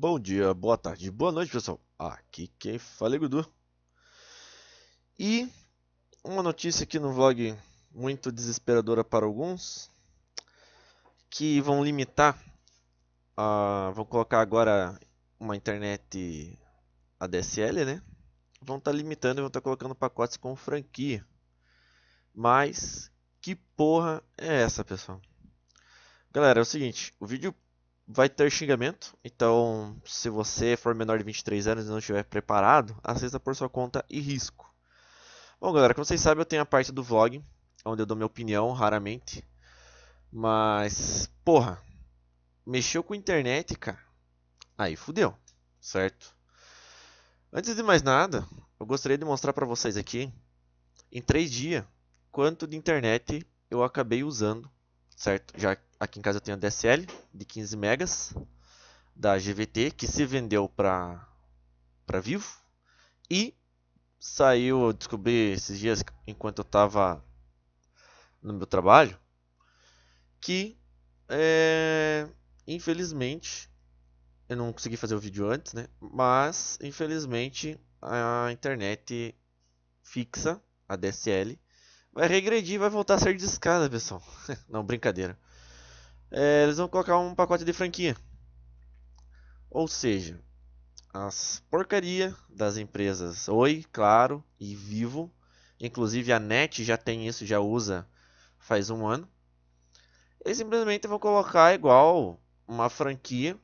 Bom dia, boa tarde, boa noite, pessoal. Aqui quem fala é Gudu. E uma notícia aqui no vlog muito desesperadora para alguns, que vão limitar, a, vão colocar agora uma internet ADSL, né? Vão estar tá limitando e vão estar tá colocando pacotes com franquia. Mas que porra é essa, pessoal? Galera, é o seguinte, o vídeo vai ter xingamento. Então, se você for menor de 23 anos e não estiver preparado, assista por sua conta e risco. Bom, galera, como vocês sabem, eu tenho a parte do vlog, onde eu dou minha opinião, raramente. Mas, porra, mexeu com internet, cara. Aí fudeu, certo? Antes de mais nada, eu gostaria de mostrar para vocês aqui, em três dias, quanto de internet eu acabei usando, certo? Já aqui em casa eu tenho a DSL de 15 megas da GVT que se vendeu para para Vivo e saiu, eu descobri esses dias enquanto eu estava no meu trabalho que é, infelizmente eu não consegui fazer o vídeo antes, né? Mas infelizmente a internet fixa, a DSL, vai regredir, vai voltar a ser discada, pessoal. não, brincadeira é, eles vão colocar um pacote de franquia. Ou seja, as porcaria das empresas Oi, Claro e Vivo, inclusive a NET já tem isso, já usa faz um ano. Eles simplesmente vão colocar igual uma franquia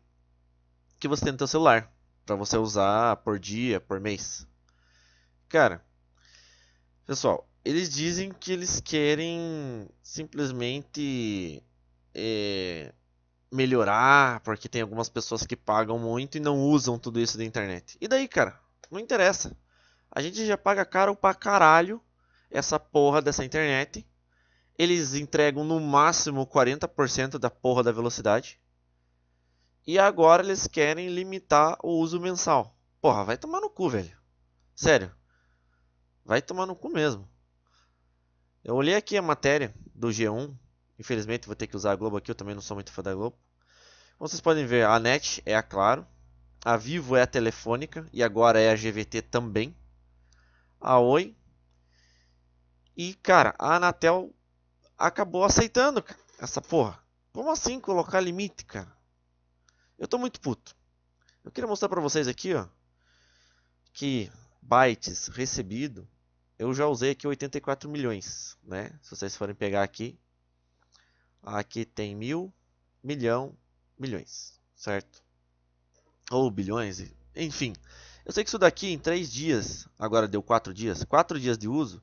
que você tem no seu celular para você usar por dia, por mês. Cara, pessoal, eles dizem que eles querem simplesmente é, melhorar, porque tem algumas pessoas que pagam muito e não usam tudo isso da internet. E daí, cara? Não interessa. A gente já paga caro pra caralho essa porra dessa internet. Eles entregam no máximo 40% da porra da velocidade. E agora eles querem limitar o uso mensal. Porra, vai tomar no cu, velho. Sério. Vai tomar no cu mesmo. Eu olhei aqui a matéria do G1 Infelizmente vou ter que usar a Globo aqui, eu também não sou muito fã da Globo. Como vocês podem ver, a NET é a Claro. A Vivo é a Telefônica e agora é a GVT também. A Oi. E, cara, a Anatel acabou aceitando essa porra. Como assim colocar limite, cara? Eu tô muito puto. Eu queria mostrar pra vocês aqui, ó. Que bytes recebido, eu já usei aqui 84 milhões, né? Se vocês forem pegar aqui, Aqui tem mil, milhão, milhões, certo? Ou bilhões, enfim. Eu sei que isso daqui em três dias, agora deu quatro dias, quatro dias de uso,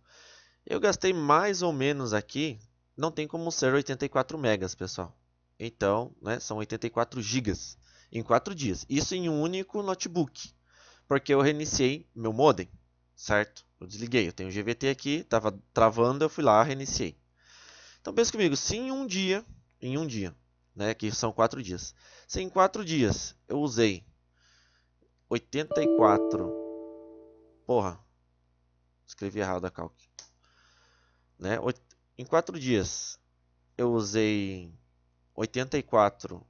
eu gastei mais ou menos aqui, não tem como ser 84 megas, pessoal. Então, né, são 84 gigas em quatro dias. Isso em um único notebook, porque eu reiniciei meu modem, certo? Eu desliguei, eu tenho o GVT aqui, estava travando, eu fui lá, reiniciei. Então pensa comigo, se em um dia, em um dia, né, que são quatro dias, se em quatro dias eu usei 84, porra, escrevi errado a calc, né, em quatro dias eu usei 84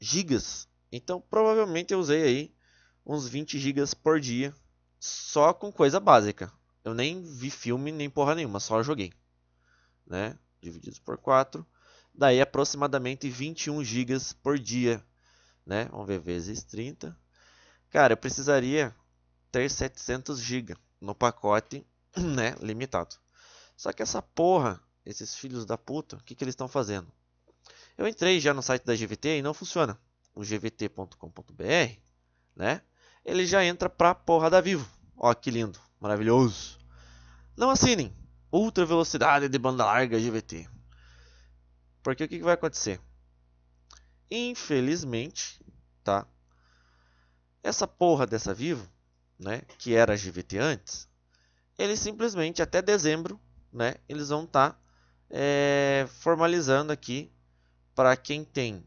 gigas, então provavelmente eu usei aí uns 20 gigas por dia só com coisa básica. Eu nem vi filme nem porra nenhuma, só joguei, né? divididos por 4, daí aproximadamente 21 GB por dia, né? Vamos ver vezes 30. Cara, eu precisaria ter 700 GB no pacote, né, limitado. Só que essa porra, esses filhos da puta, o que, que eles estão fazendo? Eu entrei já no site da GVT e não funciona. O gvt.com.br, né? Ele já entra pra porra da Vivo. Ó, que lindo, maravilhoso. Não assinem, ultra velocidade de banda larga GVT. Porque o que, vai acontecer? Infelizmente, tá? Essa porra dessa Vivo, né, que era GVT antes, eles simplesmente até dezembro, né, eles vão estar tá, é, formalizando aqui para quem tem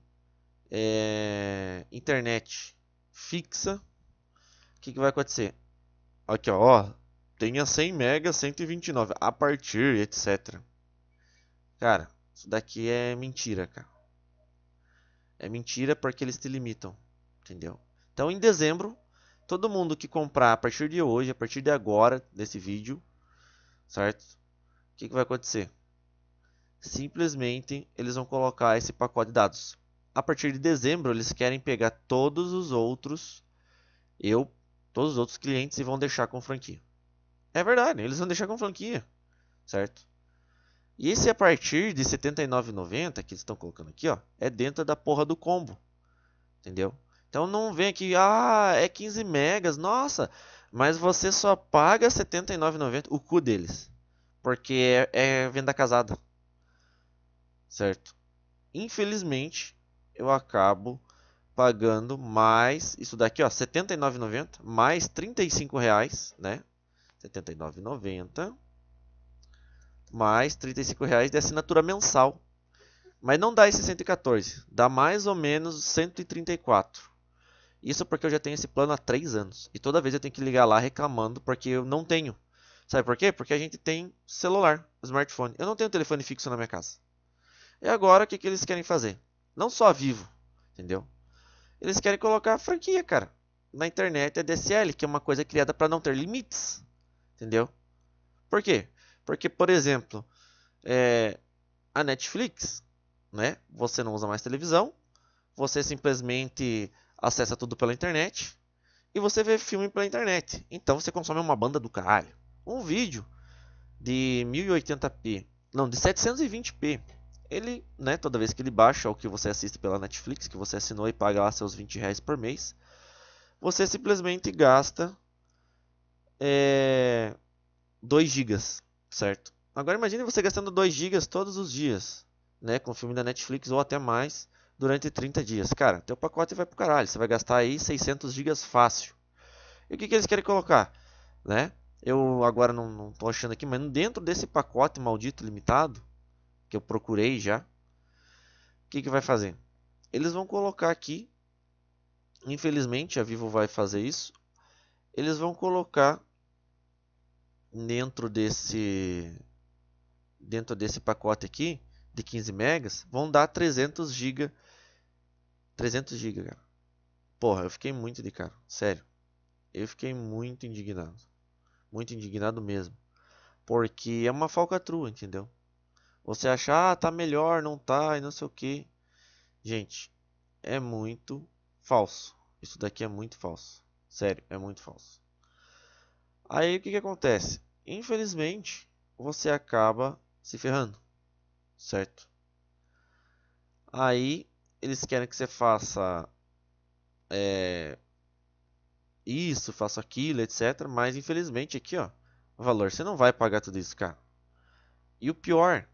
é, internet fixa. O que, que vai acontecer? Aqui ó, ó tenha 100 mega, 129 a partir, etc. Cara, isso daqui é mentira, cara. É mentira porque eles te limitam, entendeu? Então, em dezembro, todo mundo que comprar a partir de hoje, a partir de agora, desse vídeo, certo? O que, que vai acontecer? Simplesmente, eles vão colocar esse pacote de dados. A partir de dezembro, eles querem pegar todos os outros, eu, todos os outros clientes e vão deixar com franquia. É verdade, eles vão deixar com franquia, certo? E esse a partir de 79,90 que eles estão colocando aqui, ó, é dentro da porra do combo. Entendeu? Então não vem aqui, ah, é 15 megas, nossa, mas você só paga 79,90 o cu deles. Porque é, é venda casada. Certo? Infelizmente, eu acabo pagando mais isso daqui, ó, 79,90 mais 35 reais, né? 79,90 mais R$ 35,00 de assinatura mensal. Mas não dá esse 114, dá mais ou menos 134. Isso porque eu já tenho esse plano há 3 anos. E toda vez eu tenho que ligar lá reclamando porque eu não tenho. Sabe por quê? Porque a gente tem celular, smartphone. Eu não tenho telefone fixo na minha casa. E agora o que, que eles querem fazer? Não só vivo, entendeu? Eles querem colocar a franquia, cara. Na internet é DSL, que é uma coisa criada para não ter limites. Entendeu? Por quê? Porque, por exemplo, é, a Netflix, né? Você não usa mais televisão, você simplesmente acessa tudo pela internet e você vê filme pela internet. Então você consome uma banda do caralho. Um vídeo de 1080p, não, de 720p. Ele, né, toda vez que ele baixa o que você assiste pela Netflix, que você assinou e paga lá seus 20 reais por mês, você simplesmente gasta é, 2 GB, certo? Agora imagine você gastando 2 GB todos os dias, né, com filme da Netflix ou até mais, durante 30 dias. Cara, teu pacote vai pro caralho, você vai gastar aí 600 GB fácil. E o que, que eles querem colocar, né? Eu agora não, não tô achando aqui, mas dentro desse pacote maldito limitado, que eu procurei já, o que, que vai fazer? Eles vão colocar aqui, infelizmente a Vivo vai fazer isso, eles vão colocar dentro desse dentro desse pacote aqui de 15 megas vão dar 300 GB 300 GB, Porra, eu fiquei muito de cara, sério. Eu fiquei muito indignado. Muito indignado mesmo. Porque é uma falcatrua, entendeu? Você achar, ah, tá melhor, não tá, e não sei o que. Gente, é muito falso. Isso daqui é muito falso. Sério, é muito falso. Aí o que, que acontece? Infelizmente, você acaba se ferrando, certo? Aí eles querem que você faça é, isso, faça aquilo, etc. Mas infelizmente aqui, ó, valor, você não vai pagar tudo isso, cara. E o pior,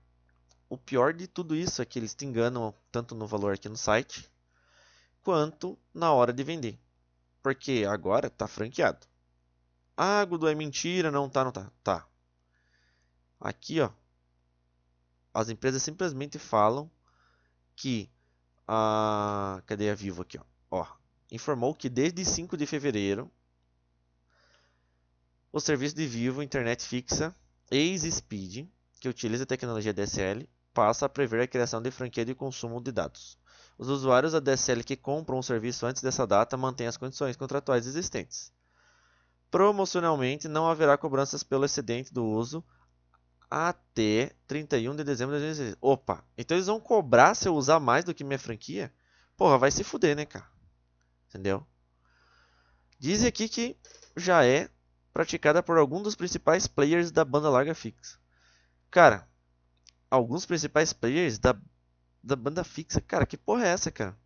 o pior de tudo isso é que eles te enganam tanto no valor aqui no site, quanto na hora de vender. Porque agora está franqueado. Ah, Gudu, é mentira, não tá, não tá. Tá. Aqui, ó. As empresas simplesmente falam que a cadeia Vivo aqui, ó, ó, informou que desde 5 de fevereiro o serviço de Vivo internet fixa ex-speed, que utiliza a tecnologia DSL, passa a prever a criação de franquia de consumo de dados. Os usuários da DSL que compram o serviço antes dessa data mantêm as condições contratuais existentes. Promocionalmente, não haverá cobranças pelo excedente do uso até 31 de dezembro de 2016. Opa, então eles vão cobrar se eu usar mais do que minha franquia? Porra, vai se fuder, né, cara? Entendeu? Diz aqui que já é praticada por algum dos principais players da banda larga fixa. Cara, alguns principais players da, da banda fixa. Cara, que porra é essa, cara?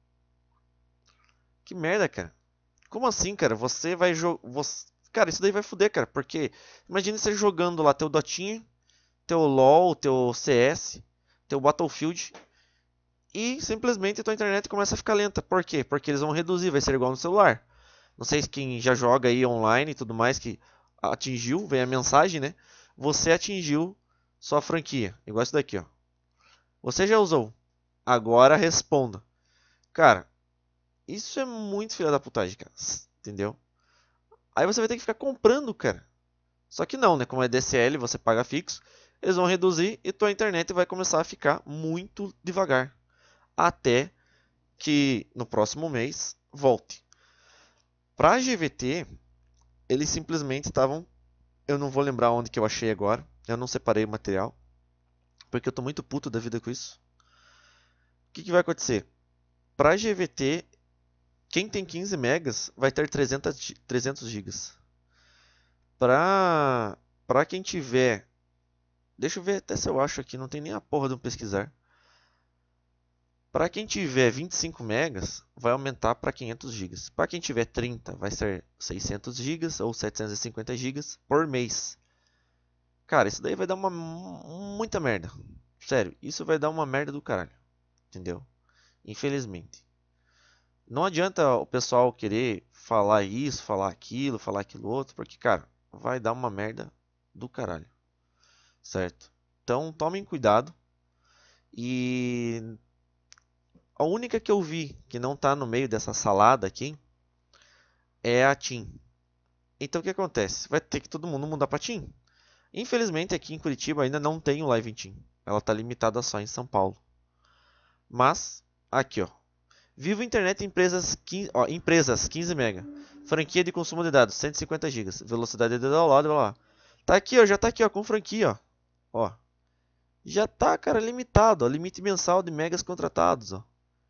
Que merda, cara? Como assim, cara? Você vai jogar. Cara, isso daí vai foder, cara, porque imagina você jogando lá teu Dotinha, teu LoL, teu CS, teu Battlefield e simplesmente tua internet começa a ficar lenta. Por quê? Porque eles vão reduzir, vai ser igual no celular. Não sei quem já joga aí online e tudo mais que atingiu, vem a mensagem, né? Você atingiu sua franquia, igual isso daqui, ó. Você já usou? Agora responda. Cara, isso é muito filha da putagem, cara. Entendeu? Aí você vai ter que ficar comprando, cara. Só que não, né? Como é DSL, você paga fixo, eles vão reduzir e tua internet vai começar a ficar muito devagar. Até que no próximo mês volte. Para a GVT, eles simplesmente estavam. Eu não vou lembrar onde que eu achei agora. Eu não separei o material. Porque eu tô muito puto da vida com isso. O que, que vai acontecer? Para a GVT, quem tem 15 megas vai ter 300, 300 gigas. Pra, pra quem tiver... Deixa eu ver até se eu acho aqui. Não tem nem a porra de um pesquisar. Para quem tiver 25 megas, vai aumentar para 500 gigas. Para quem tiver 30, vai ser 600 gigas ou 750 gigas por mês. Cara, isso daí vai dar uma muita merda. Sério, isso vai dar uma merda do caralho. Entendeu? Infelizmente. Não adianta o pessoal querer falar isso, falar aquilo, falar aquilo outro, porque, cara, vai dar uma merda do caralho. Certo? Então, tomem cuidado. E a única que eu vi que não tá no meio dessa salada aqui é a TIM. Então o que acontece? Vai ter que todo mundo mudar para TIM. Infelizmente aqui em Curitiba ainda não tem o Live em TIM. Ela tá limitada só em São Paulo. Mas aqui, ó, Vivo Internet empresas 15, ó, empresas 15 mega. Franquia de consumo de dados 150 GB, velocidade de download, blá, blá. Tá aqui, ó, já tá aqui, ó, com franquia, ó. Ó. Já tá, cara, limitado, ó, limite mensal de megas contratados, ó.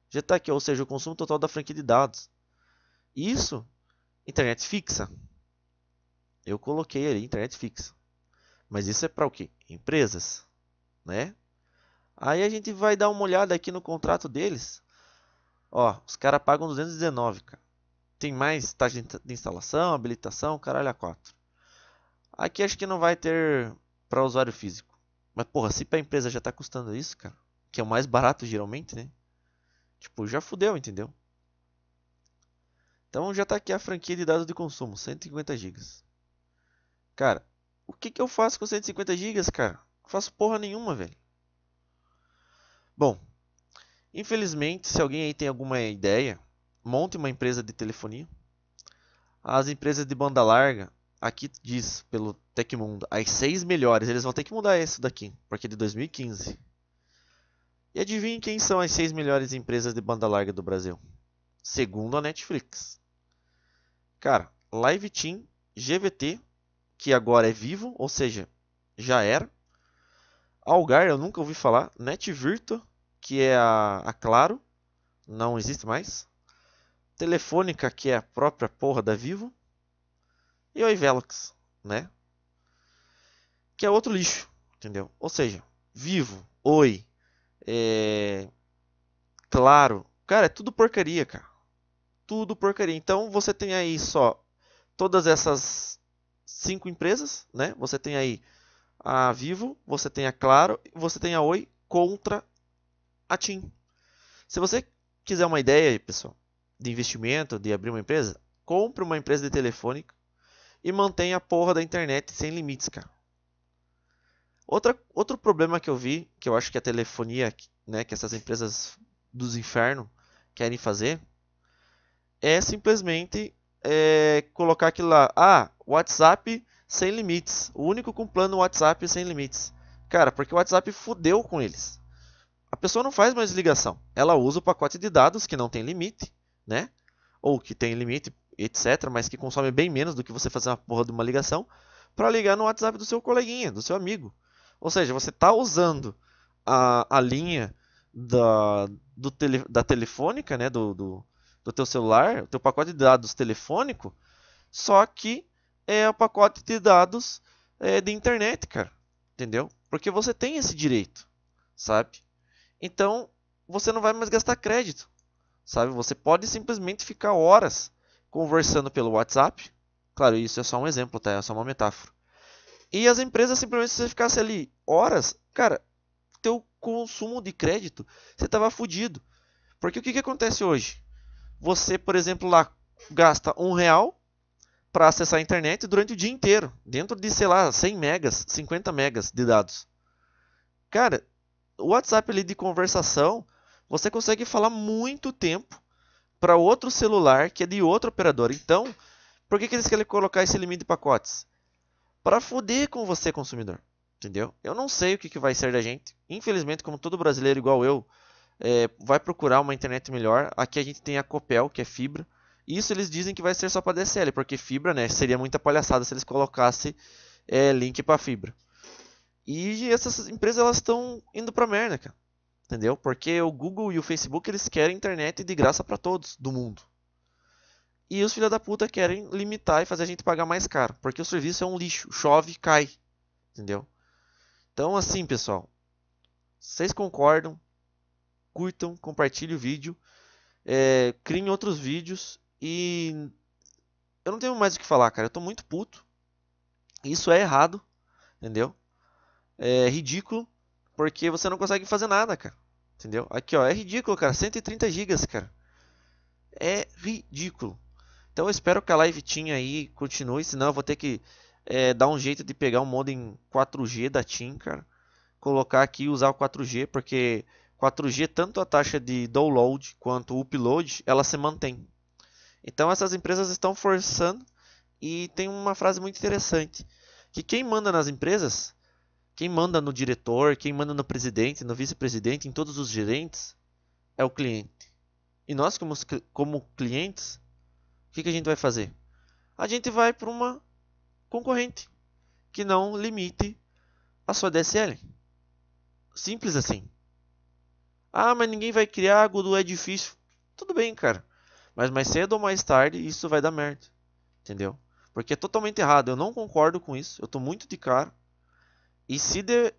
Já tá aqui, ó, ou seja, o consumo total da franquia de dados. Isso internet fixa. Eu coloquei ali internet fixa. Mas isso é para o quê? Empresas, né? Aí a gente vai dar uma olhada aqui no contrato deles. Ó, os caras pagam 219, cara. Tem mais taxa de instalação, habilitação, caralho a 4. Aqui acho que não vai ter para usuário físico. Mas porra, se pra empresa já tá custando isso, cara, que é o mais barato geralmente, né? Tipo, já fudeu, entendeu? Então já tá aqui a franquia de dados de consumo, 150 GB. Cara, o que que eu faço com 150 GB, cara? Não faço porra nenhuma, velho. Bom, Infelizmente, se alguém aí tem alguma ideia, monte uma empresa de telefonia. As empresas de banda larga, aqui diz pelo Tecmundo, as seis melhores, eles vão ter que mudar isso daqui, porque é de 2015. E adivinhe quem são as seis melhores empresas de banda larga do Brasil? Segundo a Netflix. Cara, Live Team, GVT, que agora é vivo, ou seja, já era. Algar, eu nunca ouvi falar. NetVirtua, que é a, a Claro, não existe mais. Telefônica, que é a própria porra da Vivo. E o Ivelox, né? Que é outro lixo, entendeu? Ou seja, Vivo, Oi, é... Claro. Cara, é tudo porcaria, cara. Tudo porcaria. Então você tem aí só todas essas cinco empresas, né? Você tem aí a Vivo, você tem a Claro, você tem a Oi contra a TIM. Se você quiser uma ideia, pessoal, de investimento, de abrir uma empresa, compre uma empresa de telefone e mantenha a porra da internet sem limites, cara. Outra, outro problema que eu vi, que eu acho que a telefonia, né, que essas empresas dos infernos querem fazer, é simplesmente é, colocar aquilo lá, ah, WhatsApp sem limites, o único com plano é WhatsApp sem limites. Cara, porque o WhatsApp fudeu com eles a pessoa não faz mais ligação. Ela usa o pacote de dados que não tem limite, né? Ou que tem limite, etc, mas que consome bem menos do que você fazer uma porra de uma ligação para ligar no WhatsApp do seu coleguinha, do seu amigo. Ou seja, você está usando a, a linha da, do tele, da telefônica, né, do, do, do teu celular, o teu pacote de dados telefônico, só que é o pacote de dados é, de internet, cara. Entendeu? Porque você tem esse direito, sabe? Então, você não vai mais gastar crédito, sabe? Você pode simplesmente ficar horas conversando pelo WhatsApp. Claro, isso é só um exemplo, tá? É só uma metáfora. E as empresas simplesmente se você ficasse ali horas, cara, teu consumo de crédito, você tava fudido. Porque o que, que acontece hoje? Você, por exemplo, lá gasta um real para acessar a internet durante o dia inteiro, dentro de, sei lá, 100 megas, 50 megas de dados. Cara, o WhatsApp ali de conversação, você consegue falar muito tempo para outro celular que é de outro operador. Então, por que, que eles querem colocar esse limite de pacotes? Para foder com você, consumidor. Entendeu? Eu não sei o que, que vai ser da gente. Infelizmente, como todo brasileiro igual eu, é, vai procurar uma internet melhor. Aqui a gente tem a Copel, que é fibra. Isso eles dizem que vai ser só para DSL, porque fibra, né? Seria muita palhaçada se eles colocassem é, link para fibra. E essas empresas elas estão indo para merda, cara. Entendeu? Porque o Google e o Facebook eles querem internet de graça para todos do mundo. E os filha da puta querem limitar e fazer a gente pagar mais caro, porque o serviço é um lixo, chove, cai, entendeu? Então assim, pessoal, vocês concordam? Curtam, compartilhem o vídeo, é, criem outros vídeos e eu não tenho mais o que falar, cara. Eu tô muito puto. Isso é errado, entendeu? é ridículo, porque você não consegue fazer nada, cara. Entendeu? Aqui, ó, é ridículo, cara. 130 gigas, cara. É ridículo. Então eu espero que a live tinha aí continue, senão eu vou ter que é, dar um jeito de pegar o um modem 4G da TIM, cara. Colocar aqui e usar o 4G, porque 4G, tanto a taxa de download quanto o upload, ela se mantém. Então essas empresas estão forçando e tem uma frase muito interessante, que quem manda nas empresas quem manda no diretor, quem manda no presidente, no vice-presidente, em todos os gerentes é o cliente. E nós, como, como clientes, o que, que a gente vai fazer? A gente vai para uma concorrente que não limite a sua DSL. Simples assim. Ah, mas ninguém vai criar, algo do é edifício. Tudo bem, cara. Mas mais cedo ou mais tarde isso vai dar merda. Entendeu? Porque é totalmente errado. Eu não concordo com isso. Eu estou muito de cara. E se de...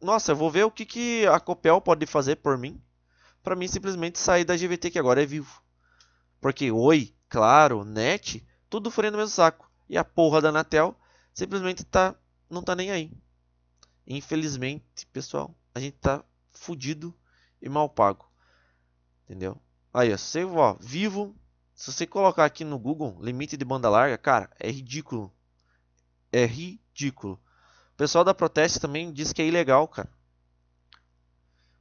Nossa, eu vou ver o que, que a Copel pode fazer por mim. Para mim simplesmente sair da GVT que agora é vivo. Porque Oi, Claro, Net, tudo furando no mesmo saco. E a porra da Anatel simplesmente tá não tá nem aí. Infelizmente, pessoal, a gente tá fudido e mal pago. Entendeu? Aí, ó, você, ó, vivo. Se você colocar aqui no Google limite de banda larga, cara, é ridículo. É ridículo pessoal da Proteste também diz que é ilegal, cara.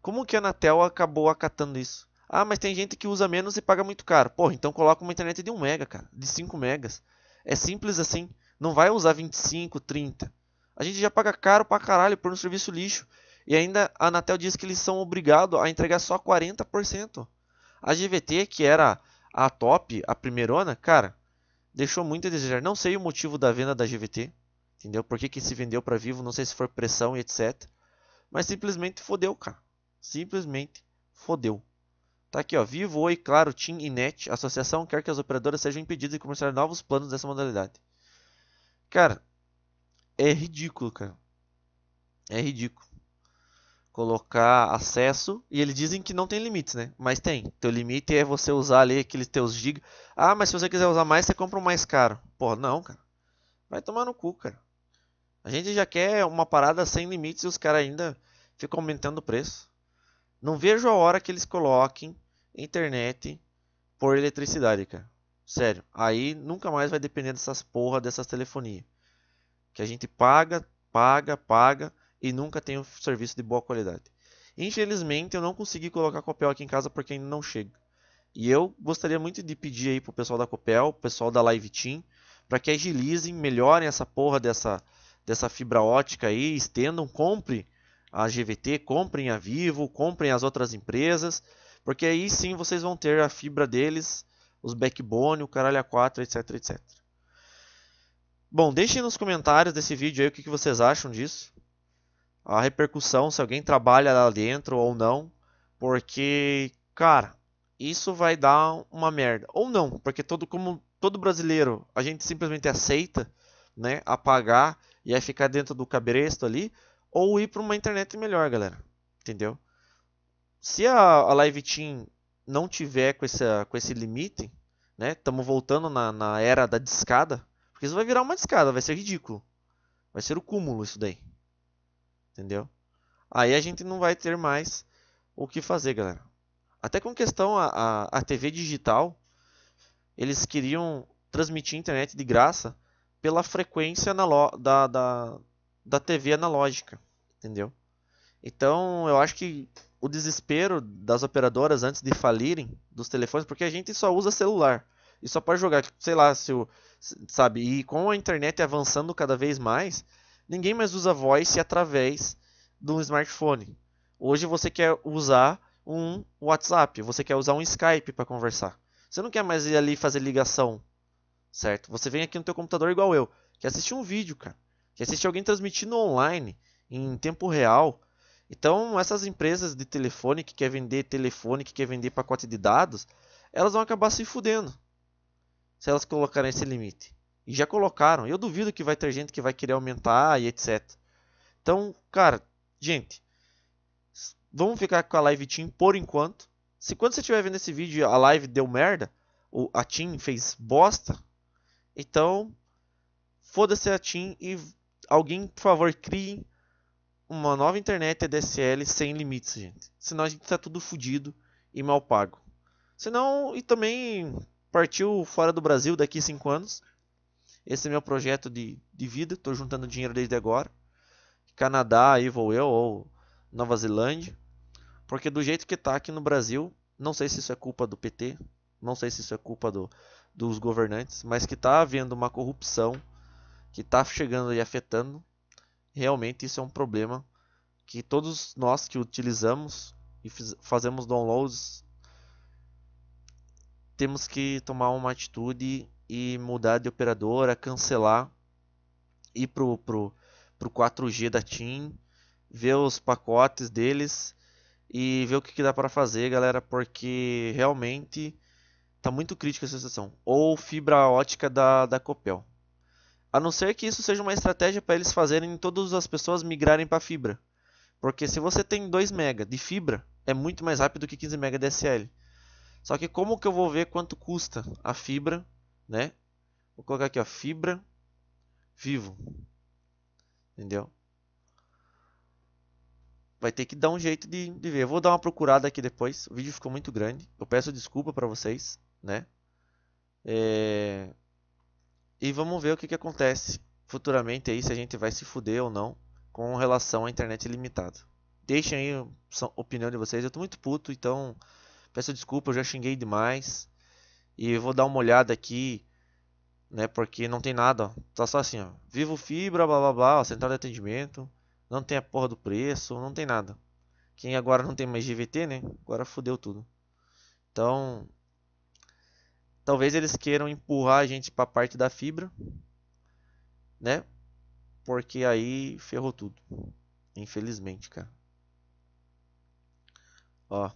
Como que a Anatel acabou acatando isso? Ah, mas tem gente que usa menos e paga muito caro. Porra, então coloca uma internet de 1 mega, cara, de 5 megas. É simples assim. Não vai usar 25, 30. A gente já paga caro pra caralho por um serviço lixo. E ainda a Anatel diz que eles são obrigados a entregar só 40%. A GVT, que era a top, a primeirona, cara, deixou muito a desejar. Não sei o motivo da venda da GVT. Entendeu? Por que, que se vendeu para vivo? Não sei se foi pressão e etc. Mas simplesmente fodeu, cara. Simplesmente fodeu. Tá aqui, ó. Vivo, Oi, Claro, TIM e NET. A associação quer que as operadoras sejam impedidas de começar novos planos dessa modalidade. Cara, é ridículo, cara. É ridículo. Colocar acesso. E eles dizem que não tem limites, né? Mas tem. Teu limite é você usar ali aqueles teus gigas. Ah, mas se você quiser usar mais, você compra um mais caro. Pô, não, cara. Vai tomar no cu, cara. A gente já quer uma parada sem limites e os caras ainda ficam aumentando o preço. Não vejo a hora que eles coloquem internet por eletricidade, cara. Sério, aí nunca mais vai depender dessas porra dessas telefonias, Que a gente paga, paga, paga e nunca tem um serviço de boa qualidade. Infelizmente eu não consegui colocar Copel aqui em casa porque ainda não chega. E eu gostaria muito de pedir aí pro pessoal da Copel, pro pessoal da Live Team, para que agilizem, melhorem essa porra dessa dessa fibra ótica aí, estendam, comprem a GVT, comprem a Vivo, comprem as outras empresas, porque aí sim vocês vão ter a fibra deles, os backbone, o caralho A4, etc, etc. Bom, deixem nos comentários desse vídeo aí o que, que vocês acham disso. A repercussão, se alguém trabalha lá dentro ou não. Porque, cara, isso vai dar uma merda. Ou não, porque todo, como todo brasileiro, a gente simplesmente aceita né, apagar e aí ficar dentro do cabresto ali, ou ir para uma internet melhor, galera. Entendeu? Se a, a Live Team não tiver com, essa, com esse limite, né, estamos voltando na, na era da discada, porque isso vai virar uma discada, vai ser ridículo. Vai ser o cúmulo isso daí. Entendeu? Aí a gente não vai ter mais o que fazer, galera. Até com questão a, a, a TV digital, eles queriam transmitir internet de graça pela frequência da, da, da TV analógica, entendeu? Então, eu acho que o desespero das operadoras antes de falirem dos telefones, porque a gente só usa celular e só pode jogar, sei lá, se o, sabe? E com a internet avançando cada vez mais, ninguém mais usa voice através do smartphone. Hoje você quer usar um WhatsApp, você quer usar um Skype para conversar. Você não quer mais ir ali fazer ligação certo? Você vem aqui no teu computador igual eu, que assiste um vídeo, cara, que assiste alguém transmitindo online em tempo real. Então, essas empresas de telefone que quer vender telefone, que quer vender pacote de dados, elas vão acabar se fudendo se elas colocarem esse limite. E já colocaram. Eu duvido que vai ter gente que vai querer aumentar e etc. Então, cara, gente, vamos ficar com a live team por enquanto. Se quando você estiver vendo esse vídeo a live deu merda, ou a team fez bosta, então, foda-se a TIM e alguém, por favor, crie uma nova internet EDSL sem limites, gente. Senão a gente tá tudo fodido e mal pago. Senão, e também partiu fora do Brasil daqui 5 anos. Esse é meu projeto de, de vida, Tô juntando dinheiro desde agora. Canadá, aí vou eu, ou Nova Zelândia. Porque do jeito que tá aqui no Brasil, não sei se isso é culpa do PT, não sei se isso é culpa do, dos governantes, mas que está havendo uma corrupção que está chegando e afetando. Realmente isso é um problema que todos nós que utilizamos e fazemos downloads temos que tomar uma atitude e mudar de operadora, cancelar, ir pro, pro, pro 4G da TIM, ver os pacotes deles e ver o que, que dá para fazer, galera, porque realmente Tá muito crítica essa situação. Ou fibra ótica da, da Copel. A não ser que isso seja uma estratégia para eles fazerem todas as pessoas migrarem para fibra. Porque se você tem 2 mega de fibra, é muito mais rápido que 15 mega DSL. Só que como que eu vou ver quanto custa a fibra, né? Vou colocar aqui, ó, fibra vivo. Entendeu? Vai ter que dar um jeito de, de ver. Eu vou dar uma procurada aqui depois. O vídeo ficou muito grande. Eu peço desculpa para vocês né? É... E vamos ver o que, que acontece futuramente aí, se a gente vai se fuder ou não com relação à internet limitada. Deixem aí a opinião de vocês, eu tô muito puto, então peço desculpa, eu já xinguei demais. E eu vou dar uma olhada aqui, né, porque não tem nada, ó. tá só assim, ó, Vivo Fibra, blá blá blá, ó, central de atendimento, não tem a porra do preço, não tem nada. Quem agora não tem mais GVT, né, agora fudeu tudo. Então, Talvez eles queiram empurrar a gente para a parte da fibra, né? Porque aí ferrou tudo. Infelizmente, cara. Ó,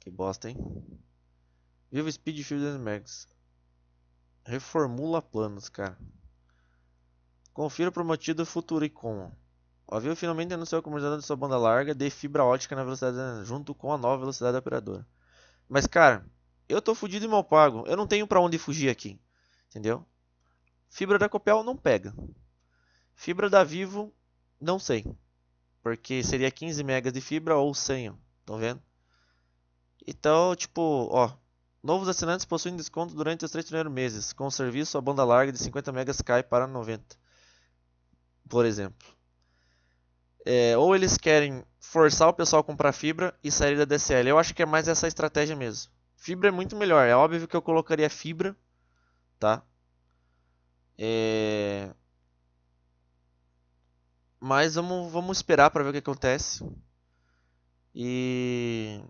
que bosta, hein? Viva Speed Field Max. Reformula planos, cara. Confira o prometido com. O avião finalmente anunciou a comunidade de sua banda larga de fibra ótica na velocidade junto com a nova velocidade da operadora. Mas, cara, eu tô fudido e mal pago. Eu não tenho para onde fugir aqui. Entendeu? Fibra da Copel não pega. Fibra da Vivo, não sei. Porque seria 15 megas de fibra ou 100, estão vendo? Então, tipo, ó. Novos assinantes possuem desconto durante os três primeiros meses. Com o serviço, a banda larga de 50 megas cai para 90. Por exemplo. É, ou eles querem forçar o pessoal a comprar fibra e sair da DSL. Eu acho que é mais essa estratégia mesmo. Fibra é muito melhor. É óbvio que eu colocaria fibra, tá? É... Mas vamos, vamos esperar para ver o que acontece. E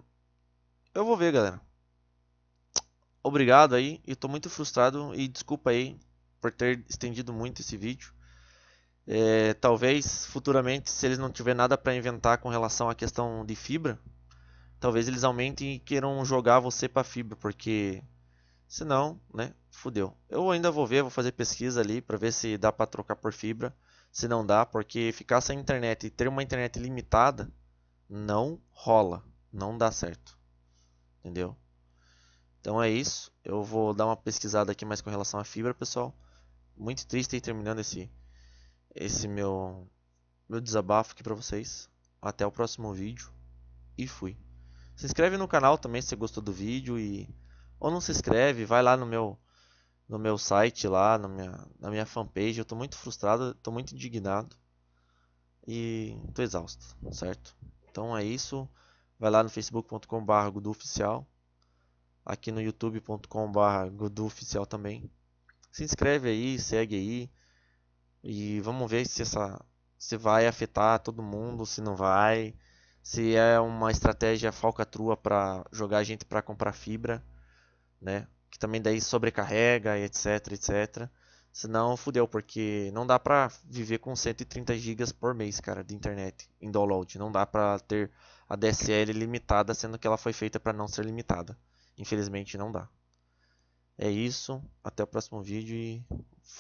eu vou ver, galera. Obrigado aí. Eu tô muito frustrado e desculpa aí por ter estendido muito esse vídeo. É, talvez futuramente, se eles não tiver nada para inventar com relação à questão de fibra, talvez eles aumentem e queiram jogar você para fibra, porque senão, né, fudeu. Eu ainda vou ver, vou fazer pesquisa ali para ver se dá para trocar por fibra, se não dá, porque ficar sem internet e ter uma internet limitada não rola, não dá certo. Entendeu? Então é isso, eu vou dar uma pesquisada aqui mais com relação à fibra, pessoal. Muito triste aí terminando esse esse meu meu desabafo aqui para vocês. Até o próximo vídeo e fui. Se inscreve no canal também se você gostou do vídeo e ou não se inscreve, vai lá no meu no meu site lá, na minha, na minha fanpage. Eu tô muito frustrado, tô muito indignado e tô exausto, certo? Então é isso. Vai lá no facebook.com.br oficial aqui no youtube.com.br oficial também. Se inscreve aí, segue aí e vamos ver se essa se vai afetar todo mundo, se não vai se é uma estratégia falcatrua para jogar a gente para comprar fibra, né? Que também daí sobrecarrega, etc, etc. Senão fudeu, porque não dá pra viver com 130 gigas por mês, cara, de internet em download. Não dá pra ter a DSL limitada, sendo que ela foi feita para não ser limitada. Infelizmente não dá. É isso, até o próximo vídeo e